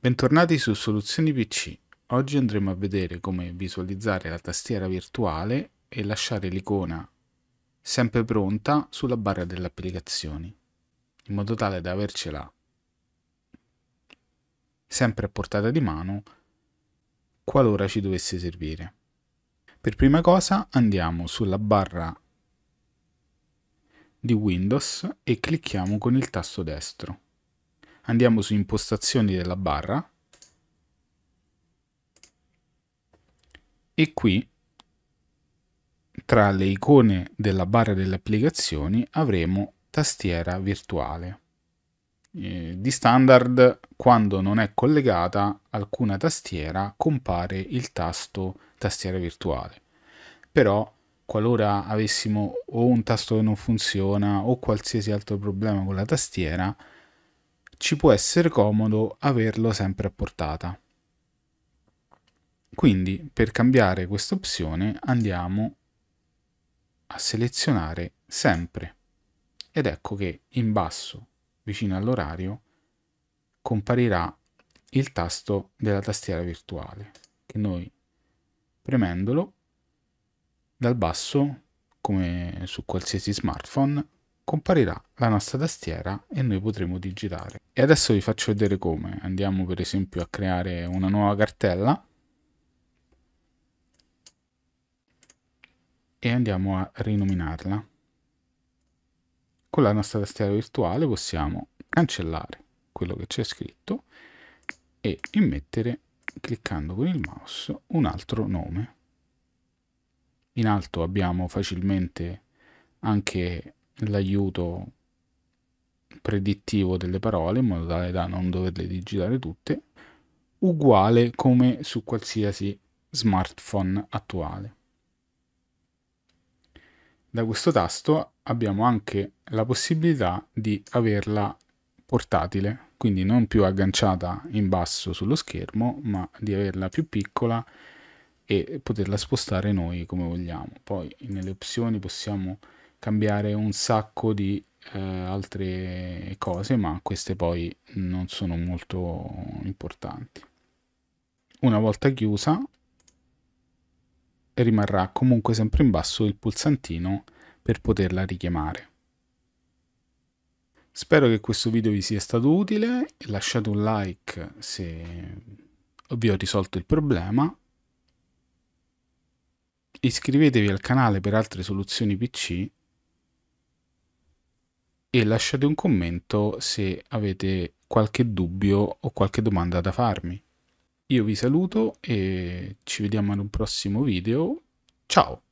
Bentornati su Soluzioni PC. Oggi andremo a vedere come visualizzare la tastiera virtuale e lasciare l'icona sempre pronta sulla barra delle applicazioni, in modo tale da avercela sempre a portata di mano qualora ci dovesse servire. Per prima cosa andiamo sulla barra di Windows e clicchiamo con il tasto destro. Andiamo su impostazioni della barra e qui tra le icone della barra delle applicazioni avremo tastiera virtuale. Eh, di standard quando non è collegata alcuna tastiera compare il tasto tastiera virtuale. Però qualora avessimo o un tasto che non funziona o qualsiasi altro problema con la tastiera, ci può essere comodo averlo sempre a portata. Quindi per cambiare questa opzione andiamo a selezionare sempre ed ecco che in basso vicino all'orario comparirà il tasto della tastiera virtuale che noi premendolo dal basso, come su qualsiasi smartphone, comparirà la nostra tastiera e noi potremo digitare. E adesso vi faccio vedere come. Andiamo per esempio a creare una nuova cartella e andiamo a rinominarla. Con la nostra tastiera virtuale possiamo cancellare quello che c'è scritto e immettere, cliccando con il mouse, un altro nome in alto abbiamo facilmente anche l'aiuto predittivo delle parole in modo tale da non doverle digitare tutte uguale come su qualsiasi smartphone attuale da questo tasto abbiamo anche la possibilità di averla portatile quindi non più agganciata in basso sullo schermo ma di averla più piccola e poterla spostare noi come vogliamo. Poi nelle opzioni possiamo cambiare un sacco di eh, altre cose, ma queste poi non sono molto importanti. Una volta chiusa rimarrà comunque sempre in basso il pulsantino per poterla richiamare. Spero che questo video vi sia stato utile, lasciate un like se vi ho risolto il problema iscrivetevi al canale per altre soluzioni PC e lasciate un commento se avete qualche dubbio o qualche domanda da farmi. Io vi saluto e ci vediamo in un prossimo video. Ciao!